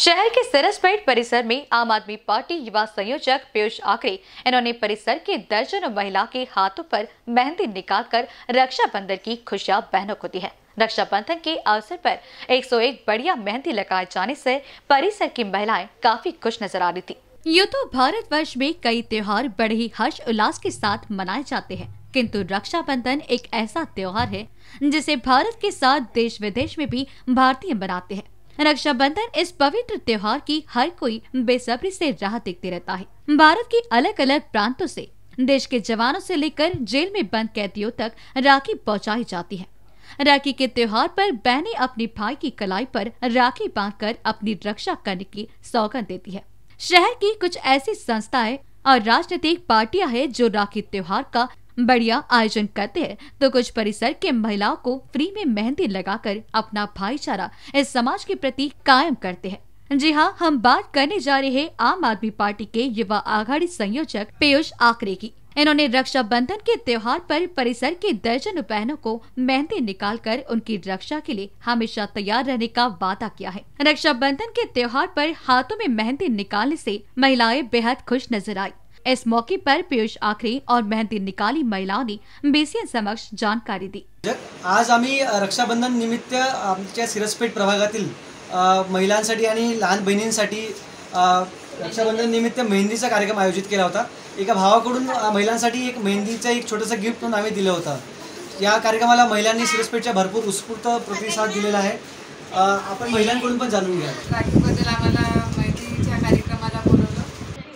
शहर के सरसपेट परिसर में आम आदमी पार्टी युवा संयोजक पीयूष आकरे इन्होंने परिसर के दर्जनों महिला के हाथों पर मेहंदी निकाल कर रक्षाबंधन की खुशियां बहनों को दी है रक्षाबंधन के अवसर पर 101 बढ़िया मेहंदी लगाए जाने से परिसर की महिलाएं काफी खुश नजर आ रही थी यू तो भारत वर्ष में कई त्योहार बड़े ही हर्ष उल्लास के साथ मनाए जाते हैं किंतु रक्षाबंधन एक ऐसा त्योहार है जिसे भारत के साथ देश विदेश में भी भारतीय मनाते हैं रक्षाबंधन इस पवित्र त्योहार की हर कोई बेसब्री से राह देखते रहता है भारत के अलग अलग प्रांतों से देश के जवानों से लेकर जेल में बंद कैदियों तक राखी पहुंचाई जाती है राखी के त्योहार पर बहनें अपने भाई की कलाई पर राखी बांधकर अपनी रक्षा करने की सौगंध देती है शहर की कुछ ऐसी संस्थाएं और राजनीतिक पार्टियां हैं जो राखी त्योहार का बढ़िया आयोजन करते हैं तो कुछ परिसर के महिलाओं को फ्री में मेहंदी लगाकर अपना भाईचारा इस समाज के प्रति कायम करते हैं जी हाँ हम बात करने जा रहे हैं आम आदमी पार्टी के युवा आघाड़ी संयोजक पीयूष आकरे की इन्होंने रक्षाबंधन के त्योहार पर परिसर के दर्जन बहनों को मेहंदी निकालकर उनकी रक्षा के लिए हमेशा तैयार रहने का वादा किया है रक्षाबंधन के त्योहार पर हाथों में मेहंदी निकालने से महिलाएं बेहद खुश नजर आई इस मौके पर पीयूष आखरी और मेहंदी निकाली महिलाओं ने समक्ष जानकारी दी आज आम्ही रक्षाबंधन निमित्त आमच्या प्रभाग प्रभागातील महिलांसाठी आणि लहान बहिणींसाठी रक्षाबंधन निमित्त मेहंदीचा कार्यक्रम आयोजित केला होता एका भावाकडून महिलांसाठी एक मेहंदीचा एक छोटंसं गिफ्ट म्हणून आम्ही दिलं होतं या कार्यक्रमाला महिलांनी सिरसपेठच्या भरपूर उत्स्फूर्त प्रतिसाद दिलेला आहे आपण महिलांकडून पण जाणून घ्या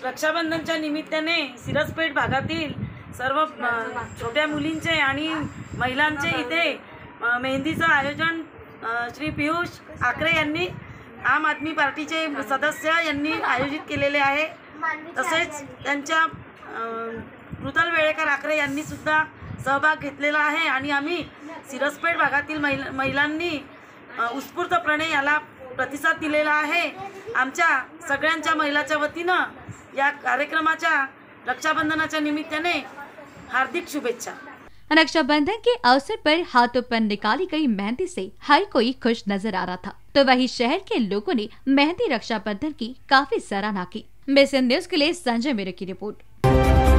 रक्षाबंधनच्या निमित्ताने सिरसपेठ भागातील सर्व छोट्या मुलींचे आणि महिलांचे इथे मेहंदीचं आयोजन श्री पियुष आकरे यांनी आम आदमी पार्टीचे सदस्य यांनी आयोजित केलेले आहे तसेच त्यांच्या मृतल वेळेकर आकरे यांनी सुद्धा सहभाग घेतलेला आहे आणि आम्ही सिरसपेठ भागातील महिला महिलांनी उत्स्फूर्तपणे याला प्रतिसाद दिलेला आहे आमच्या सगळ्यांच्या महिलाच्या वतीनं या कार्यक्रमाच्या रक्षाबंधनाच्या निमित्ताने हार्दिक शुभेच्छा रक्षाबंधन के अवसर पर हाथों पर निकाली गई मेहंदी से हर कोई खुश नजर आ रहा था तो वही शहर के लोगों ने मेहंदी रक्षाबंधन की काफी सराहना की बेसिन न्यूज के लिए संजय मेरे की रिपोर्ट